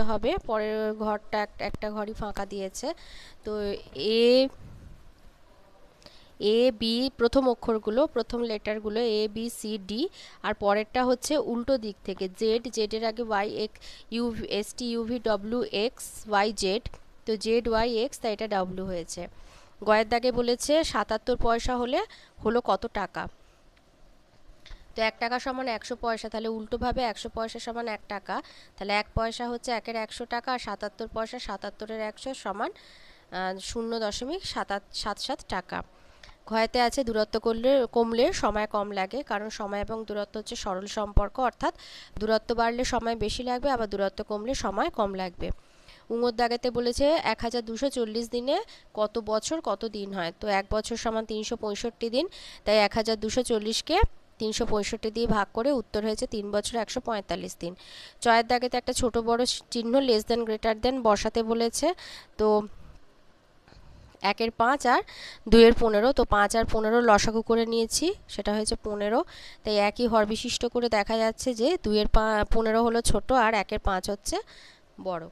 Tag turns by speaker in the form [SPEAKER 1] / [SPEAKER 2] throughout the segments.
[SPEAKER 1] দিতে হবে পরের ঘরটা একটা ঘরই ফাঁকা দিয়েছে তো এ এ বি প্রথম অক্ষরগুলো প্রথম লেটারগুলো এ বি সি ডি আর পরেরটা হচ্ছে উল্টো দিক থেকে জেড জেডের আগে Y X U S T U V W X Y Z তো জেড ওয়াই এক্স তাই এটা ডাব্লিউ হয়েছে গয়ের দাগে বলেছে সাতাত্তর পয়সা হলে হলো কত টাকা তো এক টাকা সমান একশো পয়সা তাহলে উল্টোভাবে একশো পয়সা সমান এক টাকা তাহলে এক পয়সা হচ্ছে একের একশো টাকা আর সাতাত্তর পয়সা সাতাত্তরের একশো সমান শূন্য দশমিক সাতাত সাত সাত টাকা ঘয়েতে আছে দূরত্ব করলে কমলে সময় কম লাগে কারণ সময় এবং দূরত্ব হচ্ছে সরল সম্পর্ক অর্থাৎ দূরত্ব বাড়লে সময় বেশি লাগবে আবার দূরত্ব কমলে সময় কম লাগবে উঙর দাগাতে বলেছে এক হাজার দুশো চল্লিশ দিনে কত বছর কত দিন হয় তো এক বছর সমান তিনশো পঁয়ষট্টি দিন তাই এক হাজার দুশো চল্লিশকে তিনশো পঁয়ষট্টি দিয়ে ভাগ করে উত্তর হয়েছে তিন বছর একশো পঁয়তাল্লিশ দিন জয়ের দাগেতে একটা ছোট বড় চিহ্ন লেস দেন গ্রেটার দেন বসাতে বলেছে তো একের পাঁচ আর দুইয়ের পনেরো তো পাঁচ আর পনেরো লসাকু করে নিয়েছি সেটা হয়েছে পনেরো তাই একই হর বিশিষ্ট করে দেখা যাচ্ছে যে দুইয়ের পা পনেরো হলো ছোট আর একের পাঁচ হচ্ছে বড়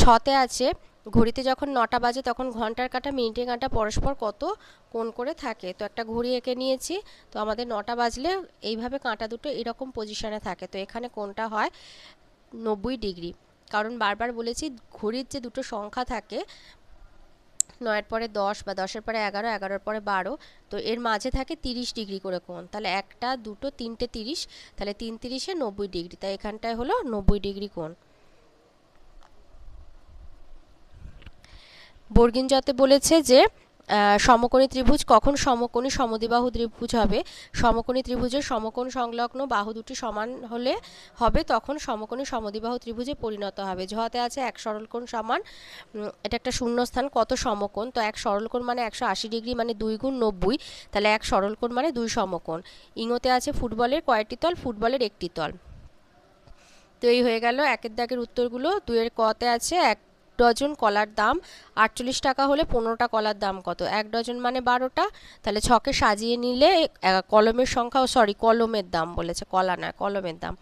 [SPEAKER 1] ছতে আছে ঘড়িতে যখন নটা বাজে তখন ঘন্টার কাঁটা মিনিটের কাঁটা পরস্পর কত কোন করে থাকে তো একটা ঘড়ি এঁকে নিয়েছি তো আমাদের নটা বাজলে এইভাবে কাঁটা দুটো এরকম পজিশানে থাকে তো এখানে কোনটা হয় নব্বই ডিগ্রি কারণ বারবার বলেছি ঘড়ির যে দুটো সংখ্যা থাকে নয়ের পরে দশ বা দশের পরে এগারো এগারোর পরে বারো তো এর মাঝে থাকে তিরিশ ডিগ্রি করে কোন তাহলে একটা দুটো তিনটে তিরিশ তাহলে তিন তিরিশে নব্বই ডিগ্রি তাই এখানটায় হলো নব্বই ডিগ্রি কোন বর্গিনজাতে বলেছে যে সমকোণী ত্রিভুজ কখন সমকোণী সমদিবাহু ত্রিভুজ হবে সমকোণী ত্রিভুজের সমকোণ সংলগ্ন বাহু দুটি সমান হলে হবে তখন সমকোণী সমদিবাহু ত্রিভুজে পরিণত হবে যাতে আছে এক সরলকোণ সমান এটা একটা শূন্যস্থান কত সমকোণ তো এক সরলকোণ মানে একশো আশি ডিগ্রি মানে দুই গুণ নব্বই তাহলে এক সরলকোণ মানে দুই সমকোণ ইঙতে আছে ফুটবলের কয়েকটি তল ফুটবলের একটি তল তো এই হয়ে গেল একের দাগের উত্তরগুলো দুয়ের কতে আছে এক ডজন কলার দাম আটচল্লিশ টাকা হলে পনেরোটা কলার দাম কত এক ডজন মানে বারোটা তাহলে ছকে সাজিয়ে নিলে কলমের সংখ্যা সরি কলমের দাম বলেছে কলা নয় কলমের দাম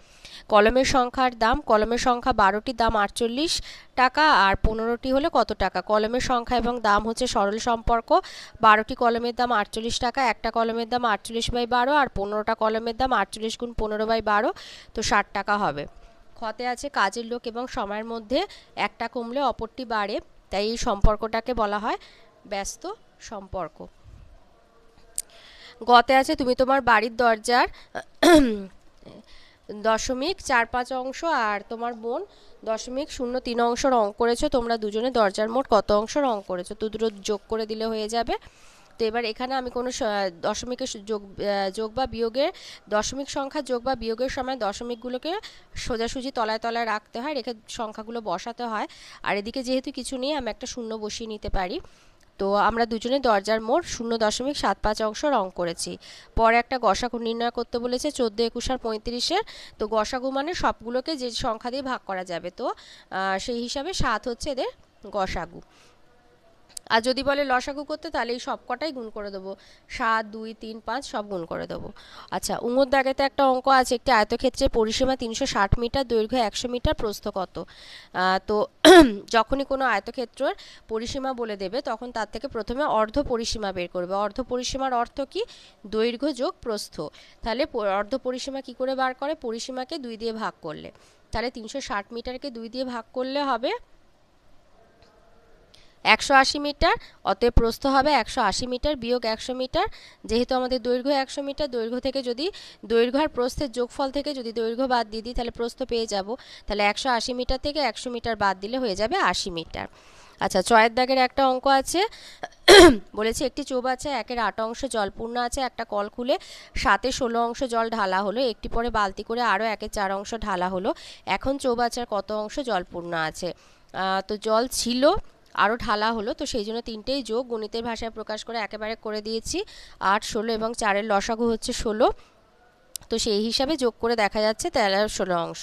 [SPEAKER 1] কলমের সংখ্যার দাম কলমের সংখ্যা বারোটি দাম আটচল্লিশ টাকা আর পনেরোটি হলে কত টাকা কলমের সংখ্যা এবং দাম হচ্ছে সরল সম্পর্ক বারোটি কলমের দাম আটচল্লিশ টাকা একটা কলমের দাম আটচল্লিশ বাই বারো আর পনেরোটা কলমের দাম আটচল্লিশ গুণ পনেরো বাই বারো তো ষাট টাকা হবে খতে আছে কাজের লোক এবং সময়ের মধ্যে একটা কমলে অপরটি বাড়ে তাই এই সম্পর্কটাকে বলা হয় ব্যস্ত সম্পর্ক গতে আছে তুমি তোমার বাড়ির দরজার দশমিক চার পাঁচ অংশ আর তোমার বোন দশমিক শূন্য তিন অংশ রং করেছো তোমরা দুজনে দরজার মোট কত অংশ রং করেছো দুটো যোগ করে দিলে হয়ে যাবে তো এবার এখানে আমি কোনো দশমিকের যোগ যোগ বা বিয়োগের দশমিক সংখ্যা যোগ বা বিয়োগের সময় দশমিকগুলোকে সোজাসুজি তলায় তলায় রাখতে হয় রেখে সংখ্যাগুলো বসাতে হয় আর এদিকে যেহেতু কিছু নেই আমি একটা শূন্য বসিয়ে নিতে পারি তো আমরা দুজনে দরজার মোড় শূন্য দশমিক সাত পাঁচ অংশ রং করেছি পরে একটা গসাগু নির্ণয় করতে বলেছে চোদ্দো একুশ আর পঁয়ত্রিশের তো গসাগু মানে সবগুলোকে যে সংখ্যা দিয়ে ভাগ করা যাবে তো সেই হিসাবে সাত হচ্ছে এদের গসাগু আর যদি বলে লসাগু করতে তাহলে এই সবকটাই গুণ করে দেবো সাত দুই তিন পাঁচ সব গুণ করে দেবো আচ্ছা উমর দাগেতে একটা অঙ্ক আছে একটি আয়তক্ষেত্রে পরিসীমা তিনশো ষাট মিটার দৈর্ঘ্য একশো মিটার প্রস্থ কত তো যখনই কোনো আয়তক্ষেত্রের পরিসীমা বলে দেবে তখন তার থেকে প্রথমে অর্ধ পরিসীমা বের করবে অর্ধ পরিসীমার অর্থ কি দৈর্ঘ্য যোগ প্রস্থ তাহলে অর্ধ পরিসীমা কি করে বার করে পরিসীমাকে দুই দিয়ে ভাগ করলে তাহলে তিনশো ষাট মিটারকে দুই দিয়ে ভাগ করলে হবে একশো আশি মিটার অতএব প্রস্থ হবে একশো আশি মিটার বিয়োগ একশো মিটার যেহেতু আমাদের দৈর্ঘ্য একশো মিটার দৈর্ঘ্য থেকে যদি দৈর্ঘ্য আর প্রস্থের যোগফল থেকে যদি দৈর্ঘ্য বাদ দিয়ে দিই তাহলে প্রস্থ পেয়ে যাব তাহলে একশো আশি মিটার থেকে একশো মিটার বাদ দিলে হয়ে যাবে আশি মিটার আচ্ছা চয়ের দাগের একটা অঙ্ক আছে বলেছে একটি আছে একের আট অংশ জলপূর্ণ আছে একটা কল খুলে সাতে ষোলো অংশ জল ঢালা হলো একটি পরে বালতি করে আরও একের চার অংশ ঢালা হলো এখন আছে কত অংশ জলপূর্ণ আছে তো জল ছিল আরও ঢালা হলো তো সেই জন্য তিনটেই যোগ গণিতের ভাষায় প্রকাশ করে একেবারে করে দিয়েছি আট ষোলো এবং চারের লসাগু হচ্ছে ষোলো তো সেই হিসাবে যোগ করে দেখা যাচ্ছে তেরো ষোলো অংশ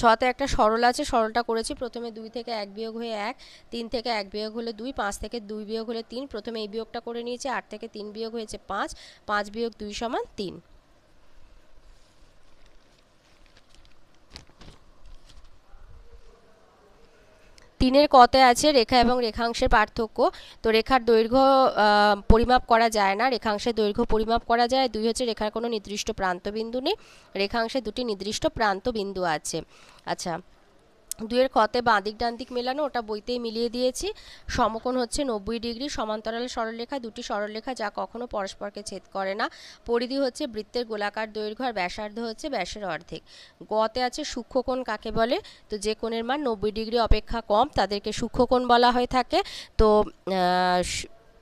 [SPEAKER 1] ছতে একটা সরল আছে সরলটা করেছি প্রথমে দুই থেকে এক বিয়োগ হয়ে এক তিন থেকে এক বিয়োগ হলে দুই পাঁচ থেকে দুই বিয়োগ হলে তিন প্রথমে এই বিয়োগটা করে নিয়েছি আট থেকে তিন বিয়োগ হয়েছে পাঁচ পাঁচ বিয়োগ দুই সমান তিন তিনের কতে আছে রেখা এবং রেখাংশের পার্থক্য তো রেখার দৈর্ঘ্য পরিমাপ করা যায় না রেখাংশের দৈর্ঘ্য পরিমাপ করা যায় দুই হচ্ছে রেখার কোনো নির্দিষ্ট প্রান্তবিন্দু নেই রেখাংশে দুটি নির্দিষ্ট প্রান্তবিন্দু আছে আচ্ছা দুয়ের খতে বাঁদিক ডান দিক মেলানো ওটা বইতেই মিলিয়ে দিয়েছি সমকোণ হচ্ছে নব্বই ডিগ্রি সমান্তরাল সরলরেখা দুটি সরলরেখা যা কখনো পরস্পরকে ছেদ করে না পরিধি হচ্ছে বৃত্তের গোলাকার দৈর্ঘ্য আর ব্যাসার্ধ হচ্ছে ব্যাসের অর্ধেক গতে আছে সূক্ষ্মকোণ কাকে বলে তো যে কোণের মান নব্বই ডিগ্রি অপেক্ষা কম তাদেরকে সূক্ষ্মকোণ বলা হয়ে থাকে তো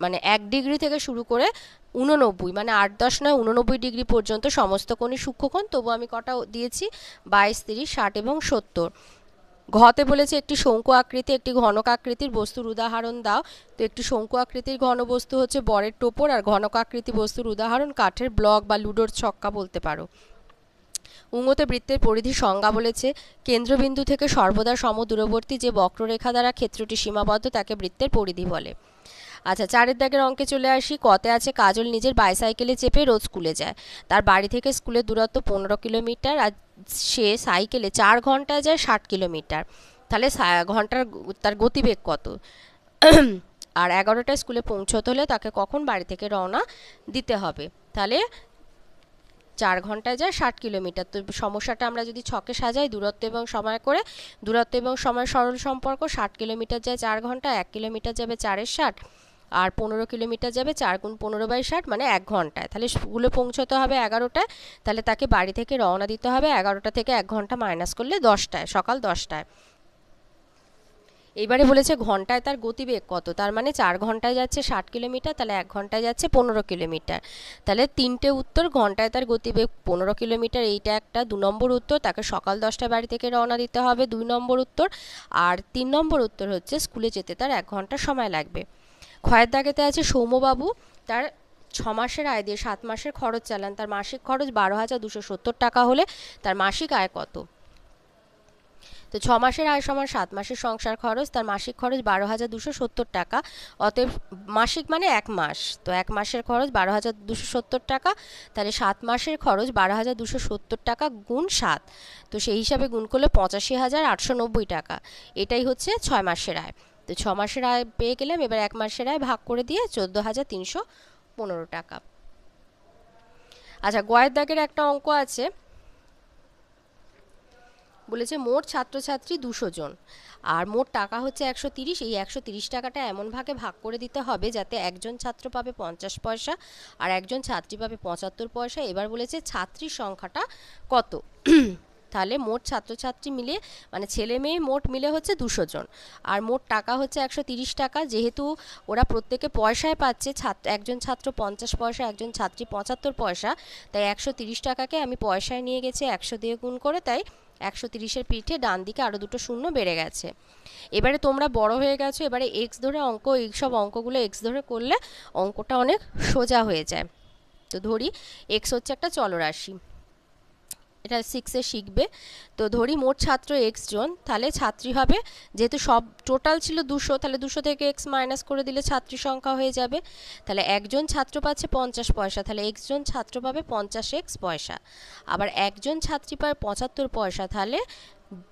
[SPEAKER 1] মানে এক ডিগ্রি থেকে শুরু করে উননব্বই মানে আট দশ নয় উননব্বই ডিগ্রি পর্যন্ত সমস্ত কোণই সূক্ষ্মকোণ তবু আমি কটা দিয়েছি বাইশ তিরিশ ষাট এবং সত্তর ঘতে বলেছে একটি শঙ্কু আকৃতি একটি ঘনক আকৃতির বস্তুর উদাহরণ দাও তো একটি শঙ্কু আকৃতির ঘন বস্তু হচ্ছে বরের টোপর আর ঘনক আকৃতি বস্তুর উদাহরণ কাঠের ব্লক বা লুডোর ছক্কা বলতে পারো উঙ্গতে বৃত্তের পরিধি সংজ্ঞা বলেছে কেন্দ্রবিন্দু থেকে সর্বদা সম দূরবর্তী যে বক্ররেখা দ্বারা ক্ষেত্রটি সীমাবদ্ধ তাকে বৃত্তের পরিধি বলে আচ্ছা চারের দাগের অঙ্কে চলে আসি কতে আছে কাজল নিজের বাইসাইকেলে চেপে রোজ স্কুলে যায় তার বাড়ি থেকে স্কুলের দূরত্ব পনেরো কিলোমিটার আর সে সাইকেলে চার ঘন্টায় যায় ষাট কিলোমিটার তাহলে ঘন্টার তার গতিবেগ কত আর এগারোটায় স্কুলে পৌঁছতে হলে তাকে কখন বাড়ি থেকে রওনা দিতে হবে তাহলে চার ঘন্টায় যায় ষাট কিলোমিটার তো সমস্যাটা আমরা যদি ছকে সাজাই দূরত্ব এবং সময় করে দূরত্ব এবং সময় সরল সম্পর্ক ষাট কিলোমিটার যায় চার ঘন্টা এক কিলোমিটার যাবে চারের ষাট আর পনেরো কিলোমিটার যাবে চার গুণ পনেরো বাই ষাট মানে এক ঘন্টায় তাহলে স্কুলে পৌঁছতে হবে এগারোটায় তাহলে তাকে বাড়ি থেকে রওনা দিতে হবে এগারোটা থেকে এক ঘন্টা মাইনাস করলে দশটায় সকাল দশটায় এবারে বলেছে ঘন্টায় তার গতিবেগ কত তার মানে চার ঘন্টায় যাচ্ছে ষাট কিলোমিটার তাহলে এক ঘন্টায় যাচ্ছে পনেরো কিলোমিটার তাহলে তিনটে উত্তর ঘন্টায় তার গতিবেগ পনেরো কিলোমিটার এইটা একটা দু নম্বর উত্তর তাকে সকাল দশটায় বাড়ি থেকে রওনা দিতে হবে দুই নম্বর উত্তর আর তিন নম্বর উত্তর হচ্ছে স্কুলে যেতে তার এক ঘন্টা সময় লাগবে ক্ষয়ের দাগেতে আছে সৌম্যবাবু তার ছ মাসের আয় দিয়ে সাত মাসের খরচ চালান তার মাসিক খরচ বারো হাজার দুশো সত্তর টাকা হলে তার মাসিক আয় কত তো ছ মাসের আয় সমান সাত মাসের সংসার খরচ তার মাসিক খরচ বারো হাজার দুশো সত্তর টাকা অতএব মাসিক মানে এক মাস তো এক মাসের খরচ বারো হাজার দুশো সত্তর টাকা তাহলে সাত মাসের খরচ বারো হাজার দুশো সত্তর টাকা গুণ সাত তো সেই হিসাবে গুণ করলে পঁচাশি হাজার আটশো নব্বই টাকা এটাই হচ্ছে ছয় মাসের আয় তো ছ মাসের আয় পেয়ে গেলাম এবার এক মাসের আয় ভাগ করে দিয়ে চোদ্দো হাজার তিনশো পনেরো টাকা আচ্ছা গয়ের দাগের একটা অঙ্ক আছে বলেছে মোট ছাত্রছাত্রী দুশো জন আর মোট টাকা হচ্ছে একশো তিরিশ এই একশো তিরিশ টাকাটা এমন ভাগে ভাগ করে দিতে হবে যাতে একজন ছাত্র পাবে পঞ্চাশ পয়সা আর একজন ছাত্রী পাবে পঁচাত্তর পয়সা এবার বলেছে ছাত্রীর সংখ্যাটা কত তাহলে মোট ছাত্রছাত্রী মিলে মানে ছেলে মেয়ে মোট মিলে হচ্ছে দুশো জন আর মোট টাকা হচ্ছে একশো তিরিশ টাকা যেহেতু ওরা প্রত্যেকে পয়সায় পাচ্ছে ছাত্র একজন ছাত্র পঞ্চাশ পয়সা একজন ছাত্রী পঁচাত্তর পয়সা তাই একশো তিরিশ টাকাকে আমি পয়সায় নিয়ে গেছি একশো দিয়ে গুণ করে তাই একশো তিরিশের পিঠে ডান দিকে আরও দুটো শূন্য বেড়ে গেছে এবারে তোমরা বড় হয়ে গেছো এবারে এক্স ধরে অঙ্ক এইসব অঙ্কগুলো এক্স ধরে করলে অঙ্কটা অনেক সোজা হয়ে যায় তো ধরি এক্স হচ্ছে একটা চলরাশি এটা সিক্সে শিখবে তো ধরি মোট ছাত্র এক্স জন তাহলে ছাত্রী হবে যেহেতু সব টোটাল ছিল দুশো তাহলে দুশো থেকে এক্স মাইনাস করে দিলে ছাত্রী সংখ্যা হয়ে যাবে তাহলে একজন ছাত্র পাচ্ছে পঞ্চাশ পয়সা তাহলে এক্স জন ছাত্র পাবে পঞ্চাশ এক্স পয়সা আবার একজন ছাত্রী পায় পঁচাত্তর পয়সা তাহলে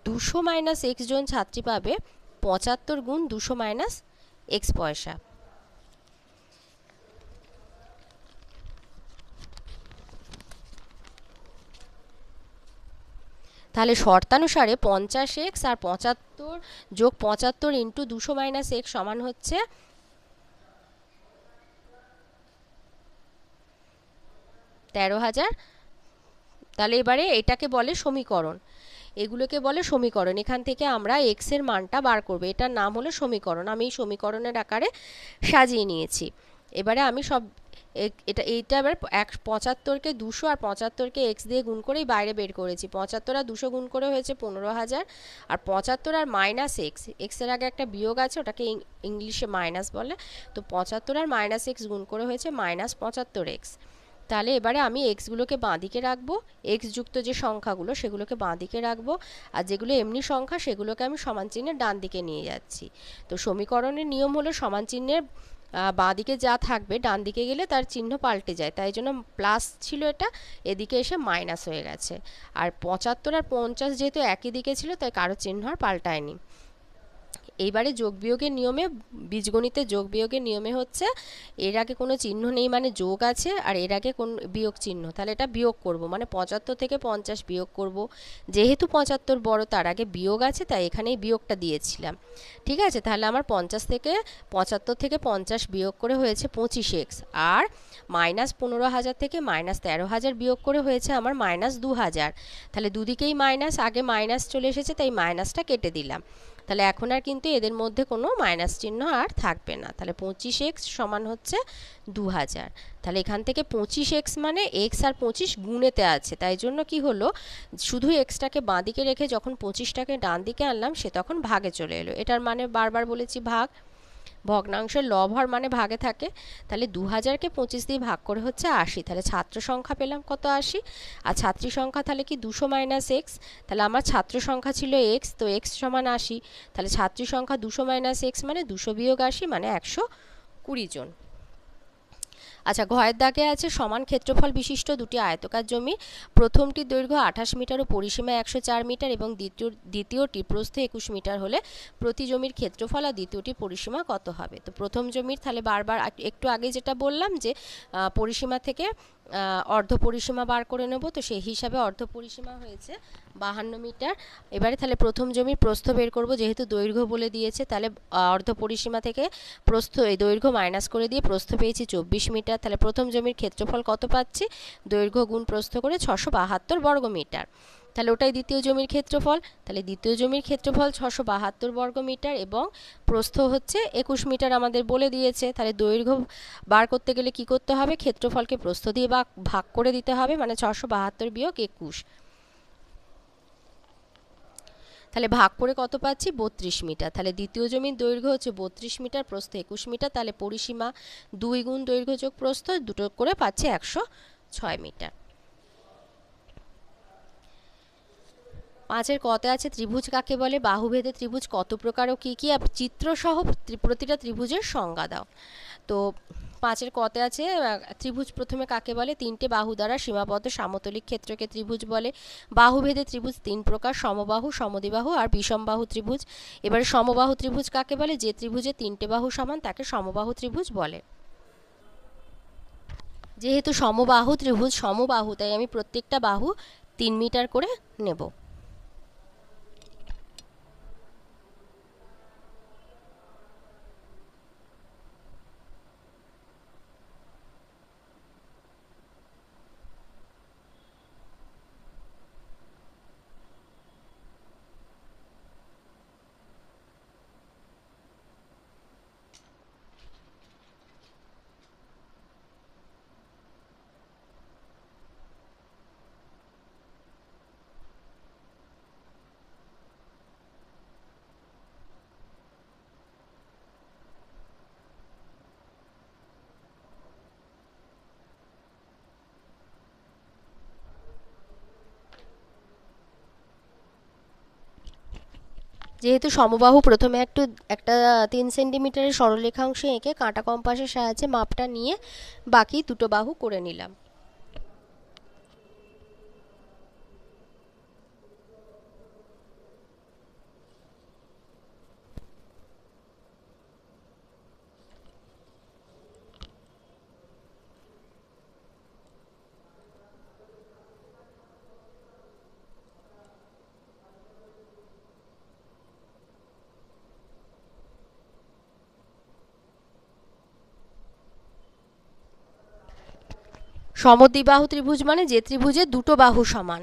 [SPEAKER 1] দুশো মাইনাস এক্স জন ছাত্রী পাবে পঁচাত্তর গুণ দুশো মাইনাস এক্স পয়সা তাহলে শর্তানুসারে পঞ্চাশ এক্স আর পঁচাত্তর যোগ পঁচাত্তর ইন্টু দুশো মাইনাস এক্স সমান হচ্ছে তেরো হাজার তাহলে এবারে এটাকে বলে সমীকরণ এগুলোকে বলে সমীকরণ এখান থেকে আমরা এক্সের মানটা বার করব এটার নাম হলো সমীকরণ আমি এই সমীকরণের আকারে সাজিয়ে নিয়েছি এবারে আমি সব এটা এইটা আবার এক পঁচাত্তরকে দুশো আর পঁচাত্তরকে এক্স দিয়ে গুণ করেই বাইরে বের করেছি পঁচাত্তর আর দুশো গুণ করে হয়েছে পনেরো হাজার আর পঁচাত্তর আর মাইনাস এক্স এক্সের আগে একটা বিয়োগ আছে ওটাকে ইংলিশে মাইনাস বলে তো পঁচাত্তর আর মাইনাস এক্স গুণ করে হয়েছে মাইনাস পঁচাত্তর এক্স তাহলে এবারে আমি এক্সগুলোকে বাঁদিকে রাখবো এক্স যুক্ত যে সংখ্যাগুলো সেগুলোকে বাঁদিকে রাখবো আর যেগুলো এমনি সংখ্যা সেগুলোকে আমি সমান চিহ্নের ডান দিকে নিয়ে যাচ্ছি তো সমীকরণের নিয়ম হলো সমান চিহ্নের বাঁ দিকে যা থাকবে ডান দিকে গেলে তার চিহ্ন পাল্টে যায় তাই জন্য প্লাস ছিল এটা এদিকে এসে মাইনাস হয়ে গেছে আর পঁচাত্তর আর পঞ্চাশ যেহেতু একই দিকে ছিল তাই কারো চিহ্ন আর পাল্টায়নি এইবারে যোগ বিয়োগের নিয়মে বীজগণিতে যোগ বিয়োগের নিয়মে হচ্ছে এর আগে কোনো চিহ্ন নেই মানে যোগ আছে আর এর আগে কোন বিয়োগ চিহ্ন তাহলে এটা বিয়োগ করব মানে পঁচাত্তর থেকে পঞ্চাশ বিয়োগ করব যেহেতু পঁচাত্তর বড় তার আগে বিয়োগ আছে তাই এখানেই বিয়োগটা দিয়েছিলাম ঠিক আছে তাহলে আমার পঞ্চাশ থেকে পঁচাত্তর থেকে পঞ্চাশ বিয়োগ করে হয়েছে পঁচিশ এক্স আর মাইনাস পনেরো হাজার থেকে মাইনাস তেরো হাজার বিয়োগ করে হয়েছে আমার মাইনাস দু হাজার তাহলে দুদিকেই মাইনাস আগে মাইনাস চলে এসেছে তাই মাইনাসটা কেটে দিলাম তাহলে এখন আর কিন্তু এদের মধ্যে কোনো মাইনাস চিহ্ন আর থাকবে না তাহলে পঁচিশ এক্স সমান হচ্ছে দু হাজার তাহলে এখান থেকে পঁচিশ এক্স মানে এক্স আর পঁচিশ গুণেতে আছে তাই জন্য কি হলো শুধু এক্সটাকে বাঁ দিকে রেখে যখন পঁচিশটাকে ডান দিকে আনলাম সে তখন ভাগে চলে এলো এটার মানে বারবার বলেছি ভাগ ভগ্নাংশের লব হর মানে ভাগে থাকে তাহলে দু হাজারকে পঁচিশ দিয়ে ভাগ করে হচ্ছে আশি তাহলে ছাত্র সংখ্যা পেলাম কত আশি আর ছাত্রী সংখ্যা তাহলে কি দুশো মাইনাস এক্স তাহলে আমার ছাত্র সংখ্যা ছিল এক্স তো এক্স সমান আশি তাহলে ছাত্রী সংখ্যা দুশো মাইনাস এক্স মানে দুশো বিয়োগ আশি মানে একশো কুড়ি জন আচ্ছা ঘয়ের দাগে আছে সমান ক্ষেত্রফল বিশিষ্ট দুটি আয়তকার জমি প্রথমটির দৈর্ঘ্য আঠাশ মিটার ও পরিসীমা একশো চার মিটার এবং দ্বিতীয় দ্বিতীয়টি প্রস্থ একুশ মিটার হলে প্রতি জমির ক্ষেত্রফল আর দ্বিতীয়টির পরিসীমা কত হবে তো প্রথম জমির তাহলে বারবার একটু আগে যেটা বললাম যে পরিসীমা থেকে অর্ধ পরিসীমা বার করে নেব তো সেই হিসাবে অর্ধ পরিসীমা হয়েছে বাহান্ন মিটার এবারে তাহলে প্রথম জমির প্রস্থ বের করব যেহেতু দৈর্ঘ্য বলে দিয়েছে তাহলে অর্ধ পরিসীমা থেকে প্রস্থ এই দৈর্ঘ্য মাইনাস করে দিয়ে প্রস্থ পেয়েছি চব্বিশ মিটার তাহলে প্রথম জমির ক্ষেত্রফল কত পাচ্ছি দৈর্ঘ্য গুণ প্রস্থ করে ছশো বাহাত্তর বর্গ মিটার তাহলে ওটাই দ্বিতীয় জমির ক্ষেত্রফল তাহলে দ্বিতীয় জমির ক্ষেত্রফল ছশো বাহাত্তর বর্গ মিটার এবং প্রস্থ হচ্ছে একুশ মিটার আমাদের বলে দিয়েছে তাহলে দৈর্ঘ্য বার করতে গেলে কি করতে হবে ক্ষেত্রফলকে প্রস্থ দিয়ে বা ভাগ করে দিতে হবে মানে ছশো বাহাত্তর বিয়োগ একুশ তাহলে ভাগ করে কত পাচ্ছি বত্রিশ মিটার তাহলে দ্বিতীয় জমির দৈর্ঘ্য হচ্ছে বত্রিশ মিটার প্রস্থ একুশ মিটার তাহলে পরিসীমা দুই গুণ দৈর্ঘ্য যোগ প্রস্থ দুটো করে পাচ্ছে একশো ছয় মিটার পাঁচের কতে আছে ত্রিভুজ কাকে বলে বাহুভেদে ত্রিভুজ কত প্রকার ও কী কী চিত্রসহ প্রতিটা ত্রিভুজের সংজ্ঞা দাও তো পাঁচের কতে আছে ত্রিভুজ প্রথমে কাকে বলে তিনটে বাহু দ্বারা সীমাবদ্ধ সামতলিক ক্ষেত্রকে ত্রিভুজ বলে বাহুভেদে ত্রিভুজ তিন প্রকার সমবাহু সমদিবাহু আর বিষমবাহু ত্রিভুজ এবারে সমবাহু ত্রিভুজ কাকে বলে যে ত্রিভুজে তিনটে বাহু সমান তাকে সমবাহু ত্রিভুজ বলে যেহেতু সমবাহু ত্রিভুজ সমবাহু তাই আমি প্রত্যেকটা বাহু তিন মিটার করে নেব যেহেতু সমবাহু প্রথমে একটু একটা তিন সেন্টিমিটারের সরলরেখাংশ এঁকে কাঁটা কম্পাসের সাহায্যে মাপটা নিয়ে বাকি দুটো বাহু করে নিলাম সমদ্বিবাহু ত্রিভুজ মানে যে ত্রিভুজে দুটো বাহু সমান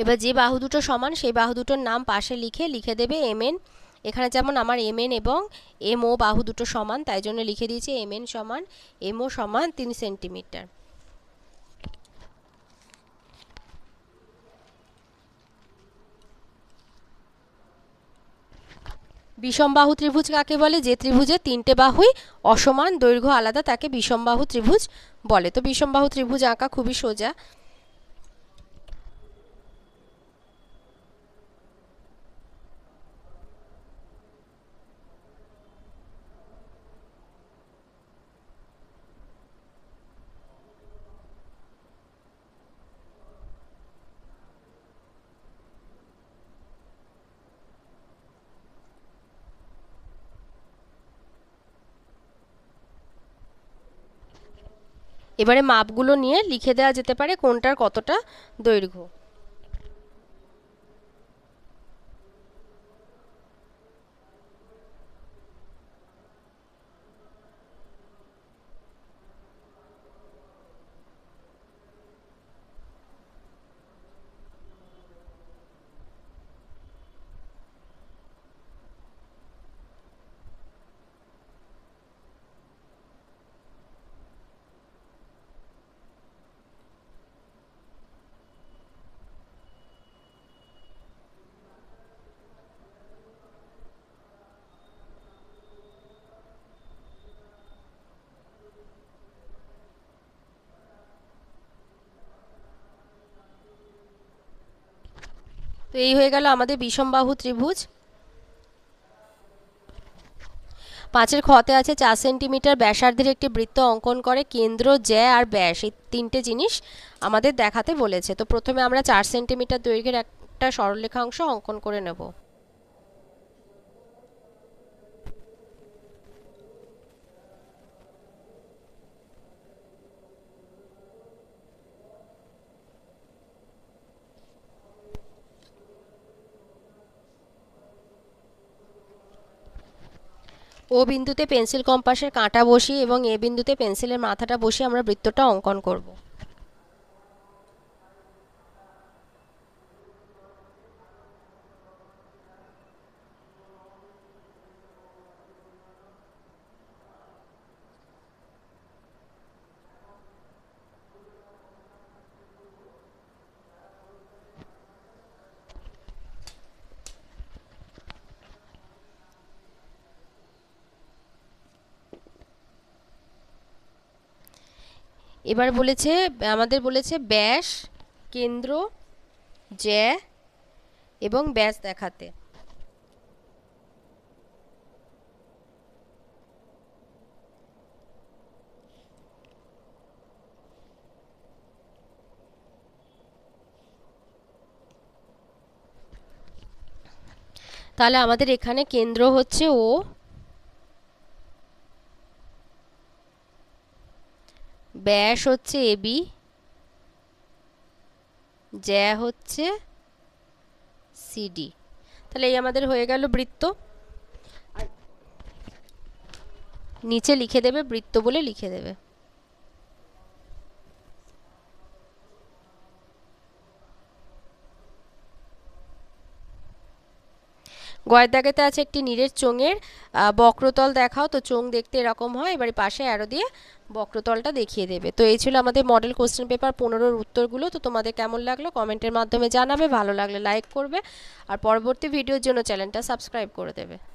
[SPEAKER 1] এবার যে বাহু দুটো সমান সেই বাহু দুটোর নাম পাশে লিখে লিখে দেবে এমএন এখানে যেমন আমার এন এবং এমও বাহু দুটো সমান তাই জন্য লিখে দিয়েছি এন সমান এমও সমান তিন সেন্টিমিটার বিষমবাহু ত্রিভুজ কাকে বলে যে ত্রিভুজে তিনটে বাহুই অসমান দৈর্ঘ্য আলাদা তাকে বিষমবাহু ত্রিভুজ বলে তো বিষমবাহু ত্রিভুজ আঁকা খুবই সোজা এবারে মাপগুলো নিয়ে লিখে দেওয়া যেতে পারে কোনটার কতটা দৈর্ঘ্য তো এই হয়ে গেল আমাদের বিষমবাহু ত্রিভুজ পাঁচের ক্ষতে আছে চার সেন্টিমিটার ব্যাসার্ধের একটি বৃত্ত অঙ্কন করে কেন্দ্র জ্যা আর ব্যাস এই তিনটে জিনিস আমাদের দেখাতে বলেছে তো প্রথমে আমরা চার সেন্টিমিটার দৈর্ঘ্যের একটা সরলরেখাংশ অংশ অঙ্কন করে নেব ও বিন্দুতে পেন্সিল কম্পাসের কাঁটা বসিয়ে এবং এ বিন্দুতে পেন্সিলের মাথাটা বসিয়ে আমরা বৃত্তটা অঙ্কন করব এবার বলেছে আমাদের বলেছে ব্যাস কেন্দ্র জ্যা এবং ব্যাস দেখাতে তাহলে আমাদের এখানে কেন্দ্র হচ্ছে ও ব্যাস হচ্ছে এবি জ্যা হচ্ছে সিডি তাহলে এই আমাদের হয়ে গেল বৃত্ত নিচে লিখে দেবে বৃত্ত বলে লিখে দেবে গয়ের আছে একটি নীরের চোঙের বক্রতল দেখাও তো চোঙ দেখতে এরকম হয় এবারে পাশে অ্যারো দিয়ে বক্রতলটা দেখিয়ে দেবে তো এই ছিল আমাদের মডেল কোশ্চেন পেপার পনেরোর উত্তরগুলো তো তোমাদের কেমন লাগলো কমেন্টের মাধ্যমে জানাবে ভালো লাগলে লাইক করবে আর পরবর্তী ভিডিওর জন্য চ্যানেলটা সাবস্ক্রাইব করে দেবে